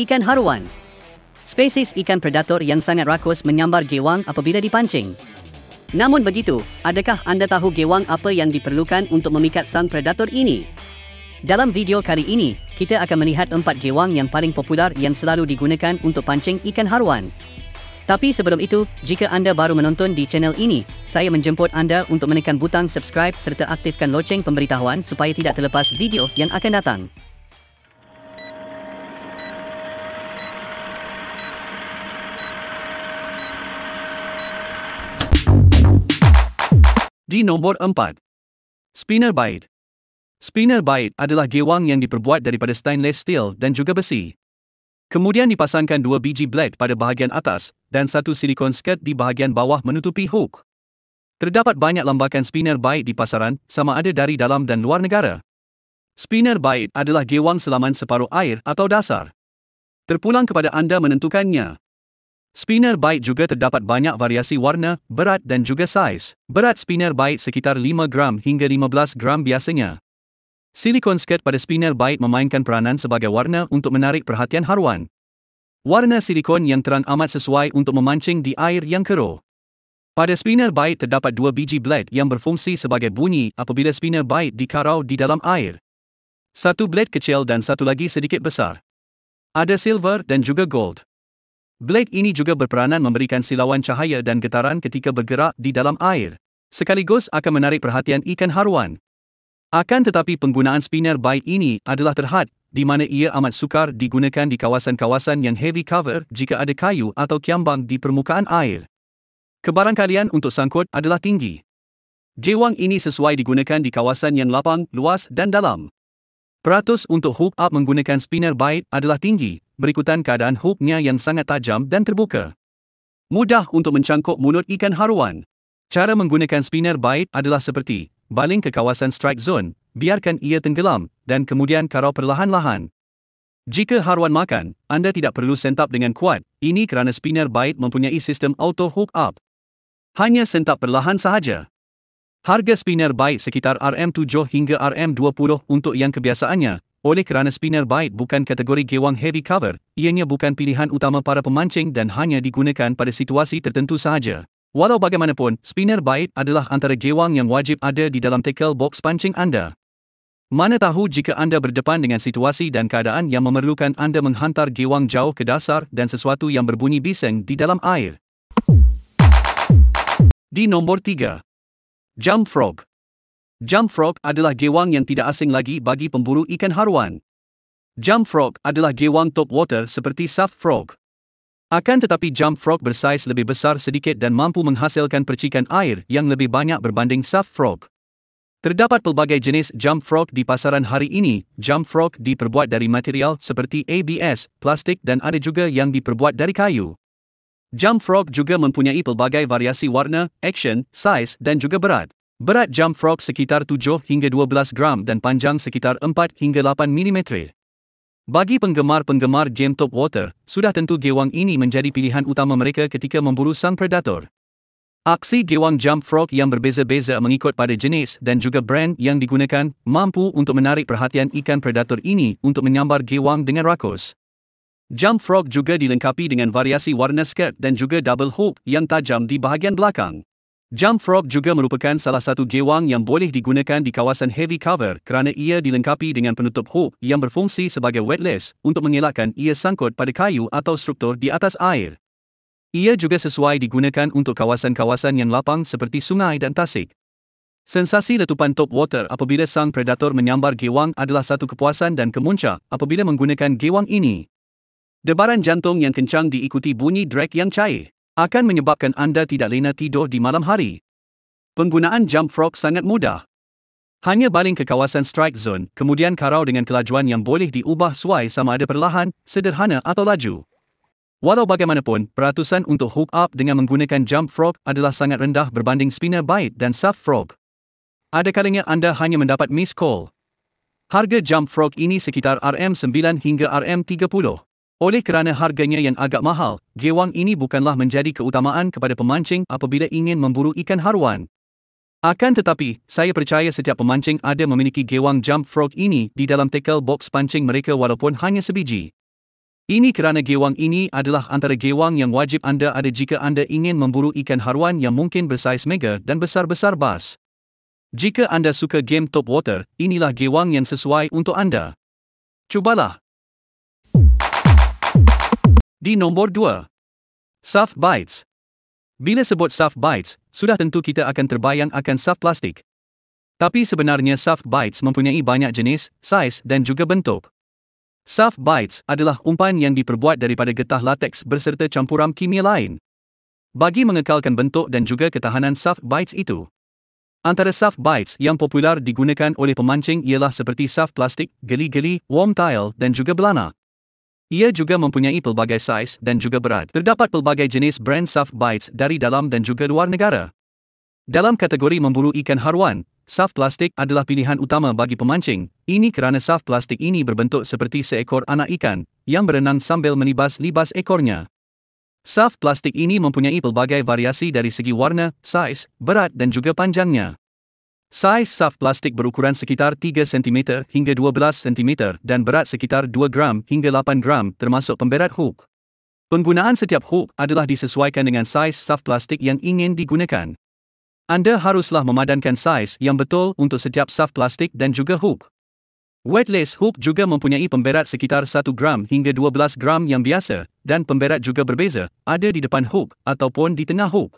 Ikan haruan Spesies ikan predator yang sangat rakus menyambar gewang apabila dipancing. Namun begitu, adakah anda tahu gewang apa yang diperlukan untuk memikat sang predator ini? Dalam video kali ini, kita akan melihat empat gewang yang paling popular yang selalu digunakan untuk pancing ikan haruan. Tapi sebelum itu, jika anda baru menonton di channel ini, saya menjemput anda untuk menekan butang subscribe serta aktifkan loceng pemberitahuan supaya tidak terlepas video yang akan datang. Di nombor 4. Spinner Bite Spinner Bite adalah gewang yang diperbuat daripada stainless steel dan juga besi. Kemudian dipasangkan dua biji blade pada bahagian atas dan satu silikon skirt di bahagian bawah menutupi hook. Terdapat banyak lambakan spinner bite di pasaran, sama ada dari dalam dan luar negara. Spinner bite adalah gewang selaman separuh air atau dasar. Terpulang kepada anda menentukannya. Spinner bite juga terdapat banyak variasi warna, berat dan juga saiz. Berat spinner bite sekitar 5 gram hingga 15 gram biasanya. Silikon skirt pada spinner bite memainkan peranan sebagai warna untuk menarik perhatian haruan. Warna silikon yang terang amat sesuai untuk memancing di air yang keruh. Pada spinner bite terdapat dua biji blade yang berfungsi sebagai bunyi apabila spinner bite dikarau di dalam air. Satu blade kecil dan satu lagi sedikit besar. Ada silver dan juga gold. Blade ini juga berperanan memberikan silauan cahaya dan getaran ketika bergerak di dalam air. Sekaligus akan menarik perhatian ikan haruan. Akan tetapi penggunaan spinner bite ini adalah terhad, di mana ia amat sukar digunakan di kawasan-kawasan yang heavy cover jika ada kayu atau kiambang di permukaan air. Kebarangkalian untuk sangkut adalah tinggi. Jewang ini sesuai digunakan di kawasan yang lapang, luas dan dalam. Peratus untuk hook up menggunakan spinner bite adalah tinggi, berikutan keadaan hooknya yang sangat tajam dan terbuka. Mudah untuk mencangkuk mulut ikan haruan. Cara menggunakan spinner bait adalah seperti, baling ke kawasan strike zone, biarkan ia tenggelam, dan kemudian karau perlahan-lahan. Jika haruan makan, anda tidak perlu sentap dengan kuat, ini kerana spinner bait mempunyai sistem auto hook up. Hanya sentap perlahan sahaja. Harga spinner bait sekitar RM7 hingga RM20 untuk yang kebiasaannya, oleh kerana spinner bite bukan kategori gewang heavy cover, ianya bukan pilihan utama para pemancing dan hanya digunakan pada situasi tertentu sahaja. Walau bagaimanapun, spinner bite adalah antara gewang yang wajib ada di dalam tackle box pancing anda. Mana tahu jika anda berdepan dengan situasi dan keadaan yang memerlukan anda menghantar gewang jauh ke dasar dan sesuatu yang berbunyi biseng di dalam air. Di nombor 3. Jump Frog. Jump frog adalah gewang yang tidak asing lagi bagi pemburu ikan haruan. Jump frog adalah gewang top water seperti soft frog. Akan tetapi jump frog bersaiz lebih besar sedikit dan mampu menghasilkan percikan air yang lebih banyak berbanding soft frog. Terdapat pelbagai jenis jump frog di pasaran hari ini. Jump frog diperbuat dari material seperti ABS, plastik dan ada juga yang diperbuat dari kayu. Jump frog juga mempunyai pelbagai variasi warna, action, size dan juga berat. Berat jump frog sekitar 7 hingga 12 gram dan panjang sekitar 4 hingga 8 mm. Bagi penggemar-penggemar game top water, sudah tentu gewang ini menjadi pilihan utama mereka ketika memburu sang predator. Aksi gewang jump frog yang berbeza-beza mengikut pada jenis dan juga brand yang digunakan, mampu untuk menarik perhatian ikan predator ini untuk menyambar gewang dengan rakus. Jump frog juga dilengkapi dengan variasi warna skirt dan juga double hook yang tajam di bahagian belakang. Jump Frog juga merupakan salah satu gewang yang boleh digunakan di kawasan heavy cover kerana ia dilengkapi dengan penutup hook yang berfungsi sebagai wetless untuk mengelakkan ia sangkut pada kayu atau struktur di atas air. Ia juga sesuai digunakan untuk kawasan-kawasan yang lapang seperti sungai dan tasik. Sensasi letupan top water apabila sang predator menyambar gewang adalah satu kepuasan dan kemuncak apabila menggunakan gewang ini. Debaran jantung yang kencang diikuti bunyi drag yang cair akan menyebabkan anda tidak lena tidur di malam hari. Penggunaan jump frog sangat mudah. Hanya baling ke kawasan strike zone, kemudian karau dengan kelajuan yang boleh diubah suai sama ada perlahan, sederhana atau laju. Walau bagaimanapun, peratusan untuk hook up dengan menggunakan jump frog adalah sangat rendah berbanding spinner bite dan surf frog. Ada kalanya anda hanya mendapat miss call. Harga jump frog ini sekitar RM9 hingga RM30. Oleh kerana harganya yang agak mahal, gewang ini bukanlah menjadi keutamaan kepada pemancing apabila ingin memburu ikan haruan. Akan tetapi, saya percaya setiap pemancing ada memiliki gewang jump frog ini di dalam tackle box pancing mereka walaupun hanya sebiji. Ini kerana gewang ini adalah antara gewang yang wajib anda ada jika anda ingin memburu ikan haruan yang mungkin bersaiz mega dan besar-besar bas. Jika anda suka game top water, inilah gewang yang sesuai untuk anda. Cubalah! Di nombor 2. Soft Bites Bila sebut soft bites, sudah tentu kita akan terbayang akan soft plastik. Tapi sebenarnya soft bites mempunyai banyak jenis, saiz dan juga bentuk. Soft bites adalah umpan yang diperbuat daripada getah latex berserta campuran kimia lain. Bagi mengekalkan bentuk dan juga ketahanan soft bites itu. Antara soft bites yang popular digunakan oleh pemancing ialah seperti soft plastik, geli-geli, warm tile dan juga belanak. Ia juga mempunyai pelbagai saiz dan juga berat. Terdapat pelbagai jenis brand soft bites dari dalam dan juga luar negara. Dalam kategori memburu ikan haruan, soft plastik adalah pilihan utama bagi pemancing. Ini kerana soft plastik ini berbentuk seperti seekor anak ikan yang berenang sambil menibas-libas ekornya. Soft plastik ini mempunyai pelbagai variasi dari segi warna, saiz, berat dan juga panjangnya. Saiz saf plastik berukuran sekitar 3 cm hingga 12 cm dan berat sekitar 2 gram hingga 8 gram termasuk pemberat hook. Penggunaan setiap hook adalah disesuaikan dengan saiz saf plastik yang ingin digunakan. Anda haruslah memadankan saiz yang betul untuk setiap saf plastik dan juga hook. Weightless hook juga mempunyai pemberat sekitar 1 gram hingga 12 gram yang biasa dan pemberat juga berbeza, ada di depan hook ataupun di tengah hook.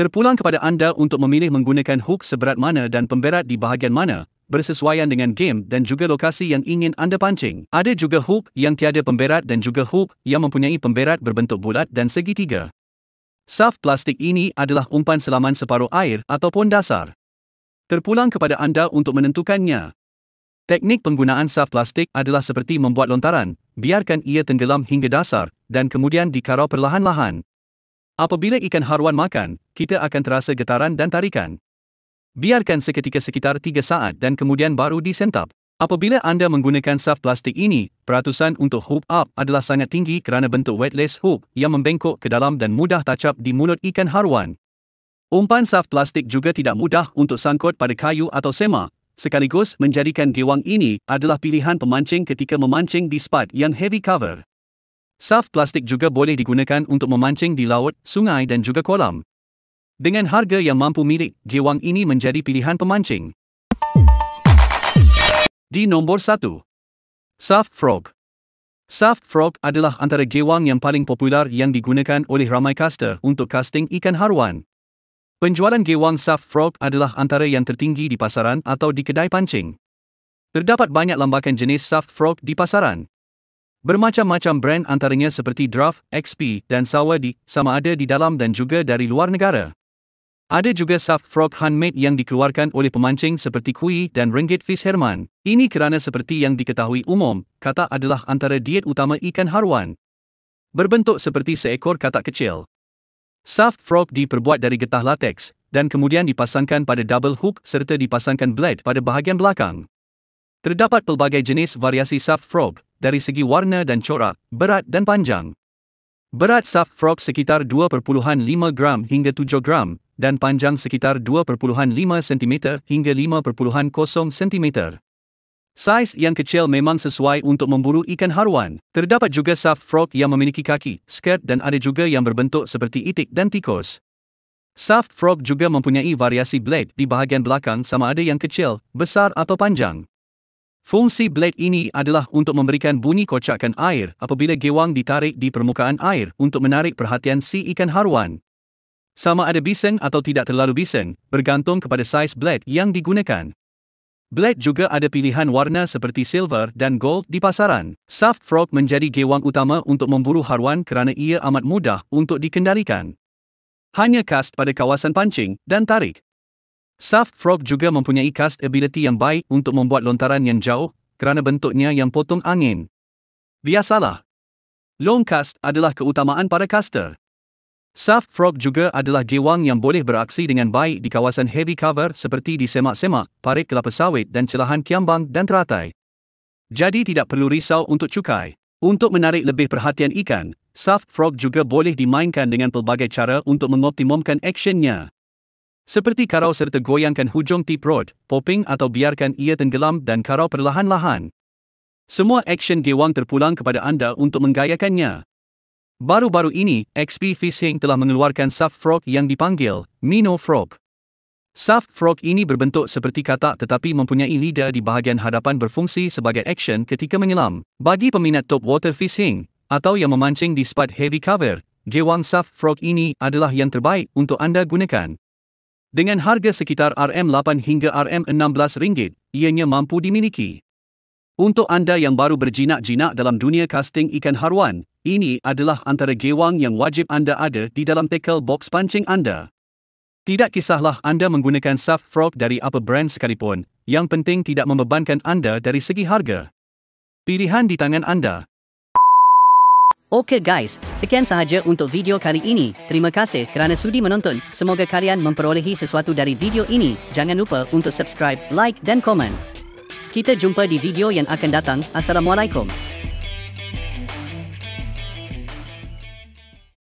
Terpulang kepada anda untuk memilih menggunakan hook seberat mana dan pemberat di bahagian mana, bersesuaian dengan game dan juga lokasi yang ingin anda pancing. Ada juga hook yang tiada pemberat dan juga hook yang mempunyai pemberat berbentuk bulat dan segitiga. Saf plastik ini adalah umpan selaman separuh air ataupun dasar. Terpulang kepada anda untuk menentukannya. Teknik penggunaan saf plastik adalah seperti membuat lontaran, biarkan ia tenggelam hingga dasar, dan kemudian dikarau perlahan-lahan. Apabila ikan haruan makan, kita akan terasa getaran dan tarikan. Biarkan seketika sekitar 3 saat dan kemudian baru disentap. Apabila anda menggunakan saf plastik ini, peratusan untuk hoop up adalah sangat tinggi kerana bentuk wetless hoop yang membengkok ke dalam dan mudah tacap di mulut ikan haruan. Umpan saf plastik juga tidak mudah untuk sangkut pada kayu atau semak. Sekaligus menjadikan gewang ini adalah pilihan pemancing ketika memancing di spot yang heavy cover. Saf plastik juga boleh digunakan untuk memancing di laut, sungai dan juga kolam. Dengan harga yang mampu milik, gewang ini menjadi pilihan pemancing. Di nombor 1. Saf Frog Saf Frog adalah antara gewang yang paling popular yang digunakan oleh ramai caster untuk casting ikan haruan. Penjualan gewang Saf Frog adalah antara yang tertinggi di pasaran atau di kedai pancing. Terdapat banyak lambakan jenis Saf Frog di pasaran. Bermacam-macam brand antaranya seperti Draft, XP dan Sawadi sama ada di dalam dan juga dari luar negara. Ada juga soft frog handmade yang dikeluarkan oleh pemancing seperti Kui dan Ringgit Fish Herman. Ini kerana seperti yang diketahui umum, katak adalah antara diet utama ikan haruan. Berbentuk seperti seekor katak kecil. Soft frog diperbuat dari getah latex dan kemudian dipasangkan pada double hook serta dipasangkan blade pada bahagian belakang. Terdapat pelbagai jenis variasi soft frog, dari segi warna dan corak, berat dan panjang. Berat soft frog sekitar 2.5 gram hingga 7 gram, dan panjang sekitar 2.5 cm hingga 5.0 cm. Saiz yang kecil memang sesuai untuk memburu ikan haruan. Terdapat juga soft frog yang memiliki kaki, skirt dan ada juga yang berbentuk seperti itik dan tikus. Soft frog juga mempunyai variasi blade di bahagian belakang sama ada yang kecil, besar atau panjang. Fungsi blade ini adalah untuk memberikan bunyi kocakan air apabila gewang ditarik di permukaan air untuk menarik perhatian si ikan haruan. Sama ada bisen atau tidak terlalu bisen, bergantung kepada saiz blade yang digunakan. Blade juga ada pilihan warna seperti silver dan gold di pasaran. Soft frog menjadi gewang utama untuk memburu haruan kerana ia amat mudah untuk dikendalikan. Hanya cast pada kawasan pancing dan tarik. Soft Frog juga mempunyai cast ability yang baik untuk membuat lontaran yang jauh kerana bentuknya yang potong angin. Biasalah. Long cast adalah keutamaan para caster. Soft Frog juga adalah jiwang yang boleh beraksi dengan baik di kawasan heavy cover seperti di semak-semak, parit kelapa sawit dan celahan kiambang dan teratai. Jadi tidak perlu risau untuk cukai. Untuk menarik lebih perhatian ikan, Soft Frog juga boleh dimainkan dengan pelbagai cara untuk mengoptimumkan actionnya. Seperti karau serta goyangkan hujung tip rod, popping atau biarkan ia tenggelam dan karau perlahan-lahan. Semua action gewang terpulang kepada anda untuk menggayakannya. Baru-baru ini, XP Fishing telah mengeluarkan soft frog yang dipanggil Mino Frog. Soft frog ini berbentuk seperti katak tetapi mempunyai lidah di bahagian hadapan berfungsi sebagai action ketika menyelam. Bagi peminat top water fishing atau yang memancing di spot heavy cover, gewang soft frog ini adalah yang terbaik untuk anda gunakan. Dengan harga sekitar RM8 hingga RM16, ianya mampu dimiliki. Untuk anda yang baru berjinak-jinak dalam dunia casting ikan haruan, ini adalah antara gewang yang wajib anda ada di dalam tackle box pancing anda. Tidak kisahlah anda menggunakan soft frog dari apa brand sekalipun, yang penting tidak membebankan anda dari segi harga. Pilihan di tangan anda. Oke okay guys, sekian sahaja untuk video kali ini. Terima kasih kerana sudi menonton. Semoga kalian memperolehi sesuatu dari video ini. Jangan lupa untuk subscribe, like dan komen. Kita jumpa di video yang akan datang. Assalamualaikum.